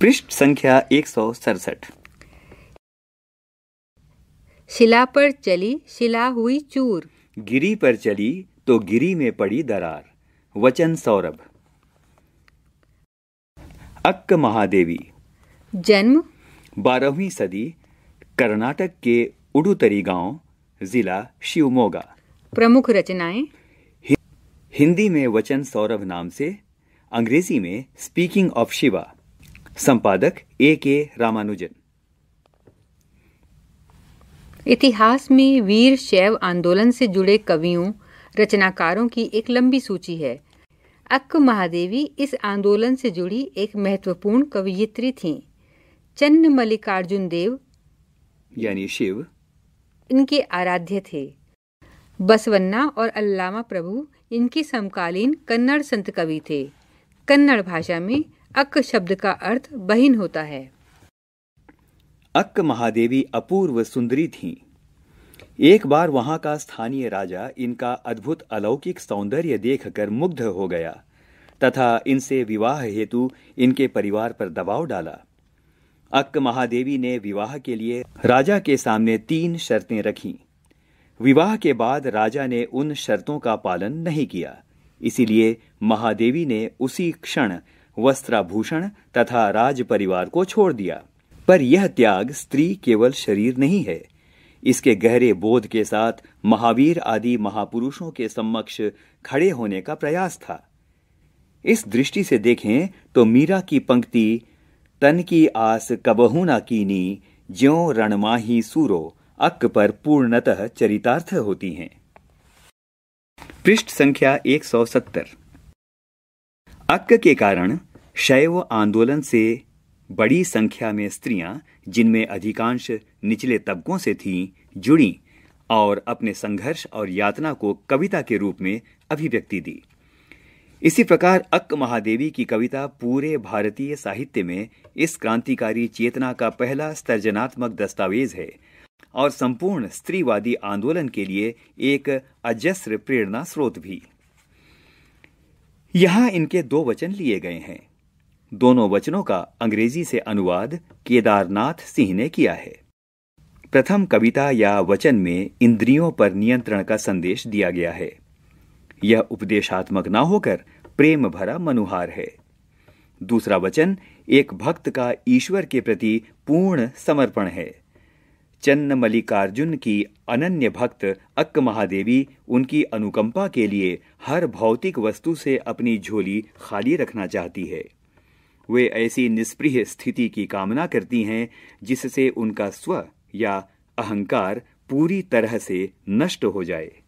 पृष्ठ संख्या एक सौ सड़सठ शिला पर चली शिला हुई चूर गिरी पर चली तो गिरी में पड़ी दरार वचन सौरभ अक्क महादेवी जन्म बारहवीं सदी कर्नाटक के उडुतरी गांव जिला शिवमोगा प्रमुख रचनाएं हिंदी में वचन सौरभ नाम से अंग्रेजी में स्पीकिंग ऑफ शिवा संपादक ए के रामानुजन इतिहास में वीर शैव आंदोलन से जुड़े कवियों रचनाकारों की एक लंबी सूची है अक्क महादेवी इस आंदोलन से जुड़ी एक महत्वपूर्ण कवियत्री थीं। चन्न मल्लिकार्जुन देव यानी शिव इनके आराध्य थे बसवन्ना और अल्लामा प्रभु इनके समकालीन कन्नड़ संत कवि थे कन्नड़ भाषा में अक शब्द का अर्थ बहिन होता है अक्क महादेवी अपूर्व सुंदरी थीं। एक बार वहां का स्थानीय राजा इनका अद्भुत अलौकिक सौंदर्य देखकर मुग्ध हो गया तथा इनसे विवाह हेतु इनके परिवार पर दबाव डाला अक्क महादेवी ने विवाह के लिए राजा के सामने तीन शर्तें रखीं। विवाह के बाद राजा ने उन शर्तों का पालन नहीं किया इसीलिए महादेवी ने उसी क्षण वस्त्राभूषण तथा राज परिवार को छोड़ दिया पर यह त्याग स्त्री केवल शरीर नहीं है इसके गहरे बोध के साथ महावीर आदि महापुरुषों के समक्ष खड़े होने का प्रयास था इस दृष्टि से देखें तो मीरा की पंक्ति तन की आस कबहू ना कीनी ज्यो रणमाही सूरो अक पर पूर्णतः चरितार्थ होती हैं पृष्ठ संख्या 170 अक्क के कारण शैव आंदोलन से बड़ी संख्या में स्त्रियां जिनमें अधिकांश निचले तबकों से थीं जुड़ी और अपने संघर्ष और यातना को कविता के रूप में अभिव्यक्ति दी इसी प्रकार अक्क महादेवी की कविता पूरे भारतीय साहित्य में इस क्रांतिकारी चेतना का पहला सर्जनात्मक दस्तावेज है और संपूर्ण स्त्रीवादी आंदोलन के लिए एक अजस्र प्रेरणा स्रोत भी यहां इनके दो वचन लिए गए हैं दोनों वचनों का अंग्रेजी से अनुवाद केदारनाथ सिंह ने किया है प्रथम कविता या वचन में इंद्रियों पर नियंत्रण का संदेश दिया गया है यह उपदेशात्मक ना होकर प्रेम भरा मनुहार है दूसरा वचन एक भक्त का ईश्वर के प्रति पूर्ण समर्पण है चन्न मल्लिकार्जुन की अनन्य भक्त अक्क महादेवी उनकी अनुकंपा के लिए हर भौतिक वस्तु से अपनी झोली खाली रखना चाहती है वे ऐसी निष्प्रिय स्थिति की कामना करती हैं जिससे उनका स्व या अहंकार पूरी तरह से नष्ट हो जाए